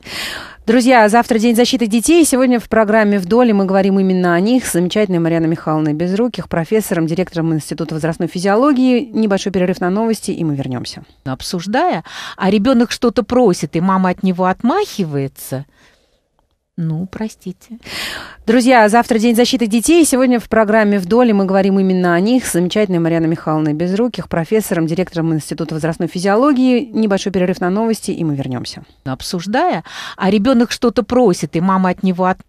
Друзья, завтра День защиты детей. Сегодня в программе «Вдоль» мы говорим именно о них Замечательная Марьяна Михайловна Безруких, профессором, директором Института возрастной физиологии. Небольшой перерыв на новости, и мы вернемся. Обсуждая, а ребенок что-то просит, и мама от него отмахивается – ну, простите. Друзья, завтра День защиты детей. Сегодня в программе «Вдоль» мы говорим именно о них Замечательная Марьяна Михайловна Безруких, профессором, директором Института возрастной физиологии. Небольшой перерыв на новости, и мы вернемся. Обсуждая, а ребенок что-то просит, и мама от него от